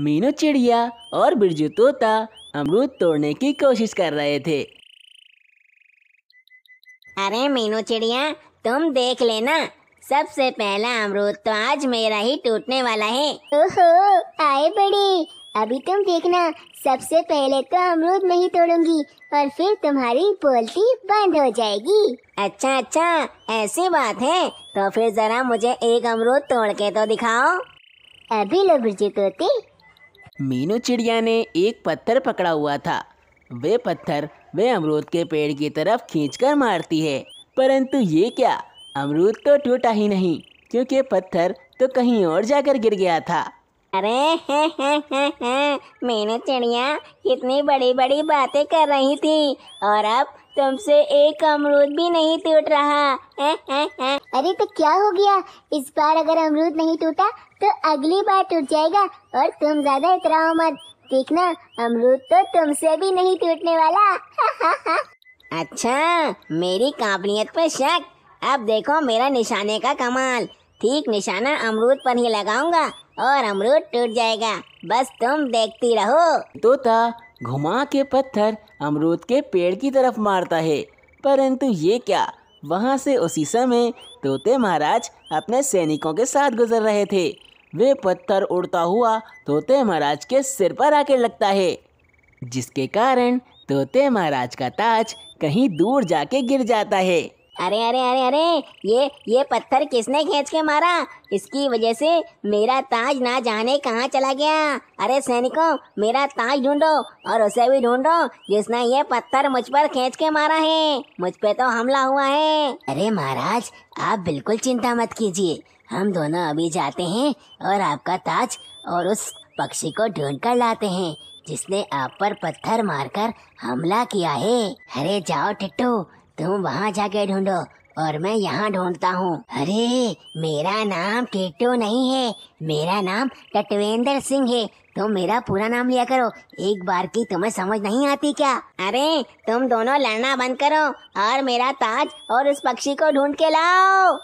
मीनू चिड़िया और बिरजू तोता अमरूद तोड़ने की कोशिश कर रहे थे अरे मीनू चिड़िया तुम देख लेना सबसे पहला अमरूद तो आज मेरा ही टूटने वाला है ओहो आए बड़ी अभी तुम देखना सबसे पहले तो अमरूद मैं ही तोड़ूंगी और फिर तुम्हारी बोलती बंद हो जाएगी अच्छा अच्छा ऐसी बात है तो फिर जरा मुझे एक अमरूद तोड़ के तो दिखाओ अभी लो बिरजू तोते मीनू चिड़िया ने एक पत्थर पकड़ा हुआ था वे पत्थर वे अमरूद के पेड़ की तरफ खींचकर मारती है परंतु ये क्या अमरूद तो टूटा ही नहीं क्योंकि पत्थर तो कहीं और जाकर गिर गया था अरे हाँ, हाँ, हाँ, मीनू चिड़िया इतनी बड़ी बड़ी बातें कर रही थी और अब तुमसे एक अमरूद भी नहीं टूट रहा है, है, है। अरे तो क्या हो गया इस बार अगर अमरूद नहीं टूटा तो अगली बार टूट जाएगा और तुम ज्यादा इतराओ मत देखना अमरूद तो तुमसे भी नहीं टूटने वाला अच्छा मेरी काबिलियत पर शक अब देखो मेरा निशाने का कमाल ठीक निशाना अमरूद पर ही लगाऊंगा और अमरूद टूट जाएगा बस तुम देखती रहो तोता घुमा के पत्थर अमरूद के पेड़ की तरफ मारता है परंतु ये क्या वहाँ से उसी समय तोते महाराज अपने सैनिकों के साथ गुजर रहे थे वे पत्थर उड़ता हुआ तोते महाराज के सिर पर आके लगता है जिसके कारण तोते महाराज का ताज कहीं दूर जाके गिर जाता है अरे अरे अरे अरे ये ये पत्थर किसने खींच के मारा इसकी वजह से मेरा ताज ना जाने कहाँ चला गया अरे सैनिकों मेरा ताज ढूंढो और उसे भी ढूंढो जिसने ये पत्थर मुझ पर खींच के मारा है मुझ पे तो हमला हुआ है अरे महाराज आप बिल्कुल चिंता मत कीजिए हम दोनों अभी जाते हैं और आपका ताज और उस पक्षी को ढूंढ कर लाते हैं जिसने आप पर पत्थर मारकर हमला किया है अरे जाओ टिट्टू तुम वहाँ जाके ढूंढो और मैं यहाँ ढूंढता हूँ अरे मेरा नाम टेटो नहीं है मेरा नाम टटवेंद्र सिंह है तुम मेरा पूरा नाम लिया करो एक बार की तुम्हें समझ नहीं आती क्या अरे तुम दोनों लड़ना बंद करो और मेरा ताज और उस पक्षी को ढूंढ के लाओ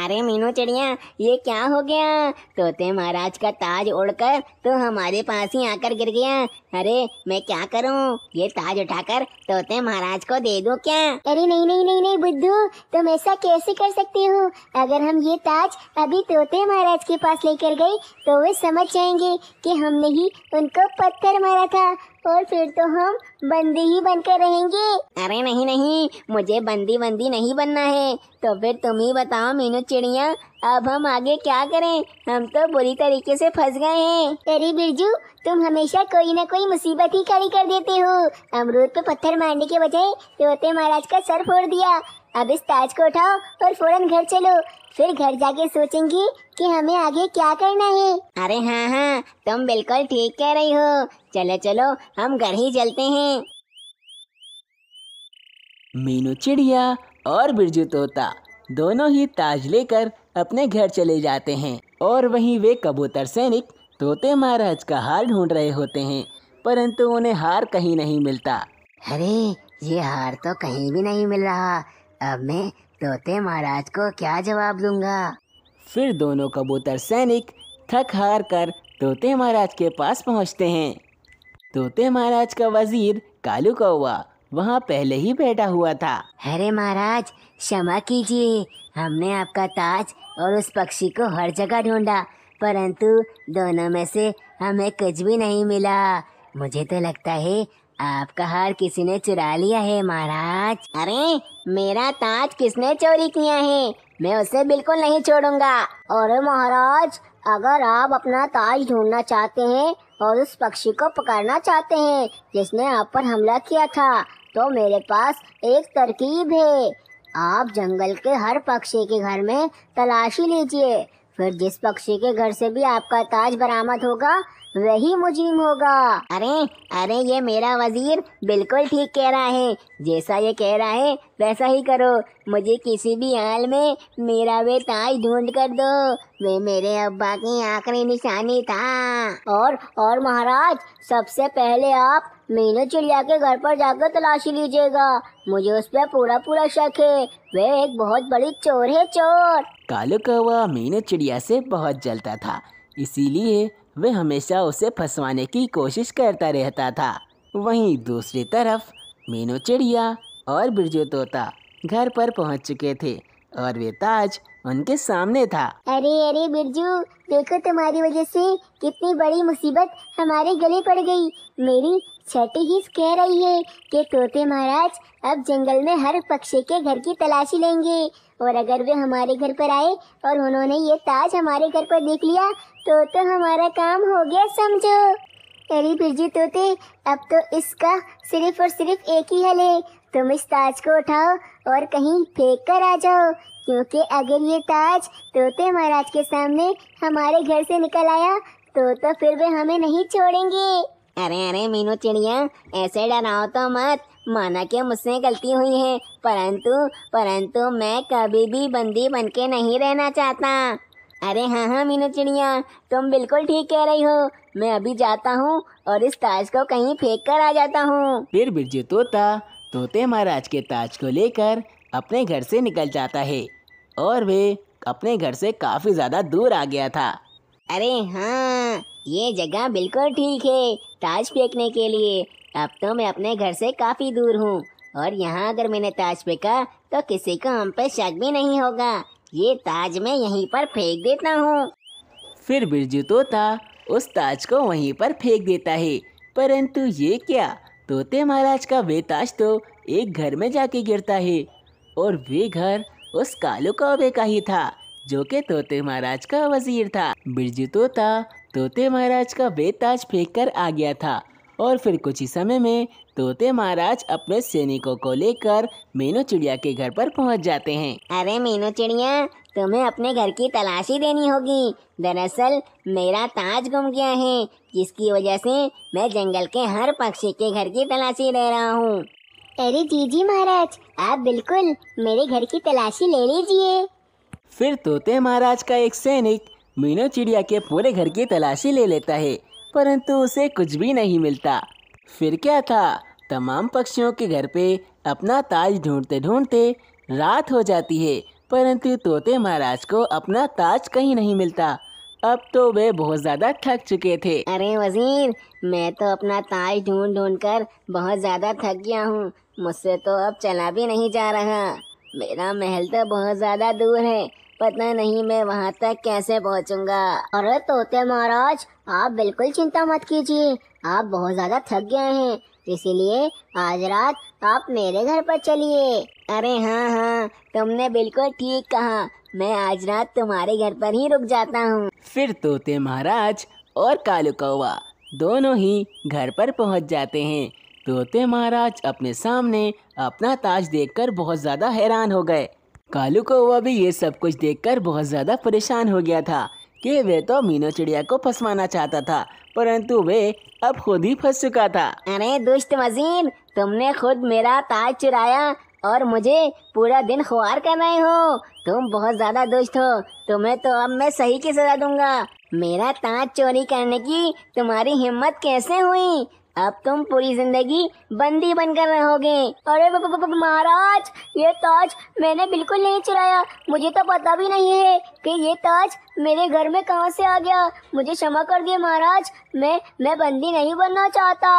अरे मीनू चिड़िया ये क्या हो गया तोते महाराज का ताज उड़कर तो हमारे पास ही आकर गिर गया अरे मैं क्या करूं ये ताज उठाकर तोते महाराज को दे दूं क्या अरे नहीं नहीं नहीं नहीं बुद्धू तुम ऐसा कैसे कर सकती हो अगर हम ये ताज अभी तोते महाराज के पास लेकर गए तो वे समझ जाएंगे कि हमने ही उनको पत्थर मारा था और फिर तो हम बंदी ही बनकर रहेंगे अरे नहीं नहीं मुझे बंदी बंदी नहीं बनना है तो फिर तुम ही बताओ मीनू चिड़िया अब हम आगे क्या करें हम तो बुरी तरीके से फंस गए हैं अरे बिरजू तुम हमेशा कोई ना कोई मुसीबत ही खड़ी कर देते हो अमरूद पे पत्थर मारने के बजाय तोते महाराज का सर फोड़ दिया अब इस ताज को उठाओ और फौरन घर चलो फिर घर जाके सोचेंगे कि हमें आगे क्या करना है अरे हाँ हाँ तुम बिल्कुल ठीक कह रही हो चलो चलो हम घर ही चलते हैं मीनू चिड़िया और बिरजू तोता दोनों ही ताज लेकर अपने घर चले जाते हैं और वहीं वे कबूतर सैनिक तोते महाराज का हार ढूंढ रहे होते हैं परंतु उन्हें हार कहीं नहीं मिलता अरे ये हार तो कहीं भी नहीं मिल रहा अब मैं तोते महाराज को क्या जवाब दूंगा फिर दोनों कबूतर सैनिक थक हार कर तोते महाराज के पास पहुंचते हैं तोते महाराज का वजीर कालू कौवा वहाँ पहले ही बैठा हुआ था अरे महाराज क्षमा कीजिए हमने आपका ताज और उस पक्षी को हर जगह ढूंढा परंतु दोनों में से हमें कुछ भी नहीं मिला मुझे तो लगता है आपका हार किसी ने चुरा लिया है महाराज अरे मेरा ताज किसने चोरी किया है मैं उसे बिल्कुल नहीं छोड़ूंगा अरे महाराज अगर आप अपना ताज ढूंढना चाहते हैं और उस पक्षी को पकड़ना चाहते हैं जिसने आप पर हमला किया था तो मेरे पास एक तरकीब है आप जंगल के हर पक्षी के घर में तलाशी लीजिए फिर जिस पक्षी के घर से भी आपका ताज बरामद होगा वही मुजरिम होगा अरे अरे ये मेरा वजीर बिल्कुल ठीक कह रहा है जैसा ये कह रहा है वैसा ही करो मुझे किसी भी हाल में मेरा वे ताज ढूंढ कर दो वे मेरे अब्बा की आखिरी निशानी था और और महाराज सबसे पहले आप मीनू चिड़िया के घर पर जाकर तलाशी लीजिएगा मुझे उस पर पूरा पूरा शक है वे एक बहुत बड़ी चोर है चोर कालू कौवा मीनू चिड़िया से बहुत जलता था इसीलिए वे हमेशा उसे फंसवाने की कोशिश करता रहता था वहीं दूसरी तरफ मीनू चिड़िया और बिरजू तोता घर पर पहुंच चुके थे और वे ताज उनके सामने था अरे अरे बिरजू देखो तुम्हारी वजह से कितनी बड़ी मुसीबत हमारे गले पड़ गई मेरी छठी ही कह रही है कि तोते महाराज अब जंगल में हर पक्षी के घर की तलाशी लेंगे और अगर वे हमारे घर पर आए और उन्होंने ये ताज हमारे घर पर देख लिया तो तो हमारा काम हो गया समझो अरे बिरजू तोते अब तो इसका सिर्फ और सिर्फ एक ही हल है तुम इस ताज को उठाओ और कहीं फेंक कर आ जाओ क्योंकि अगर ये ताज तोते महाराज के सामने हमारे घर से निकल आया तो तो फिर वे हमें नहीं छोड़ेंगे अरे अरे मीनू चिड़िया ऐसे डराओ तो मत माना कि मुझसे गलती हुई है परंतु परंतु मैं कभी भी बंदी बन के नहीं रहना चाहता अरे हाँ हाँ मीनू चिड़िया तुम बिल्कुल ठीक कह रही हो मैं अभी जाता हूँ और इस ताज को कहीं फेंक कर आ जाता हूँ फिर बिरजू तोता तोते महाराज के ताज को लेकर अपने घर से निकल जाता है और वे अपने घर से काफ़ी ज़्यादा दूर आ गया था अरे हाँ ये जगह बिल्कुल ठीक है ताज फेंकने के लिए अब तो मैं अपने घर से काफ़ी दूर हूँ और यहाँ अगर मैंने ताज फेंका तो किसी को हम पे शक भी नहीं होगा ये ताज मैं यहीं पर फेंक देता हूँ फिर बिरजू तोता उस ताज को वहीं पर फेंक देता है परंतु ये क्या तोते महाराज का वे ताज तो एक घर में जाके गिरता है और वे घर उस कालू कौवे का ही था जो के तोते महाराज का वजीर था बिरजू तोता तोते महाराज का बेताज फेंक कर आ गया था और फिर कुछ ही समय में तोते महाराज अपने सैनिकों को लेकर मीनू चिड़िया के घर पर पहुंच जाते हैं अरे मीनू चिड़िया तुम्हें अपने घर की तलाशी देनी होगी दरअसल मेरा ताज गुम गया है जिसकी वजह से मैं जंगल के हर पक्षी के घर की तलाशी ले रहा हूँ अरे जी जी महाराज आप बिल्कुल मेरे घर की तलाशी ले लीजिए फिर तोते महाराज का एक सैनिक मीनू चिड़िया के पूरे घर की तलाशी ले लेता है परंतु उसे कुछ भी नहीं मिलता फिर क्या था तमाम पक्षियों के घर पे अपना ताज ढूंढते ढूंढते रात हो जाती है परंतु तोते महाराज को अपना ताज कहीं नहीं मिलता अब तो वे बहुत ज़्यादा थक चुके थे अरे वजीर मैं तो अपना ताज ढूंढ ढूंढ कर बहुत ज़्यादा थक गया हूँ मुझसे तो अब चला भी नहीं जा रहा मेरा महल तो बहुत ज्यादा दूर है पता नहीं मैं वहाँ तक कैसे पहुँचूंगा अरे तोते महाराज आप बिल्कुल चिंता मत कीजिए आप बहुत ज्यादा थक गए हैं इसीलिए आज रात आप मेरे घर पर चलिए अरे हाँ हाँ तुमने बिल्कुल ठीक कहा मैं आज रात तुम्हारे घर पर ही रुक जाता हूँ फिर तोते महाराज और कालू कौवा दोनों ही घर पर पहुँच जाते हैं तो तोते महाराज अपने सामने अपना ताज देखकर बहुत ज़्यादा हैरान हो गए कालू कौवा भी ये सब कुछ देखकर बहुत ज़्यादा परेशान हो गया था कि वे तो मीनो चिड़िया को फंसवाना चाहता था परंतु वे अब खुद ही फंस चुका था अरे दुष्ट मजीन तुमने खुद मेरा ताज चुराया और मुझे पूरा दिन खुआर कर रहे हो तुम बहुत ज्यादा दुष्ट हो तुम्हें तो अब मैं सही की सजा दूंगा मेरा ताज चोरी करने की तुम्हारी हिम्मत कैसे हुई अब तुम पूरी जिंदगी बंदी बनकर रहोगे अरे महाराज ये ताज मैंने बिल्कुल नहीं चुराया मुझे तो पता भी नहीं है कि ये ताज मेरे घर में कहाँ से आ गया मुझे क्षमा कर दिए महाराज मैं मैं बंदी नहीं बनना चाहता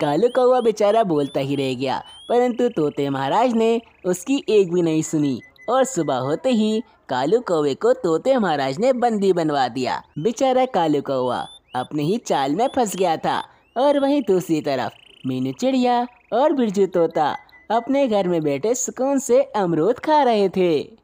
कालू कौवा बेचारा बोलता ही रह गया परंतु तोते महाराज ने उसकी एक भी नहीं सुनी और सुबह होते ही कालू कौवे को तोते महाराज ने बंदी बनवा दिया बेचारा कालू कौवा अपने ही चाल में फंस गया था और वहीं दूसरी तरफ मीनू चिड़िया और बिरजू तोता अपने घर में बैठे सुकून से अमरूद खा रहे थे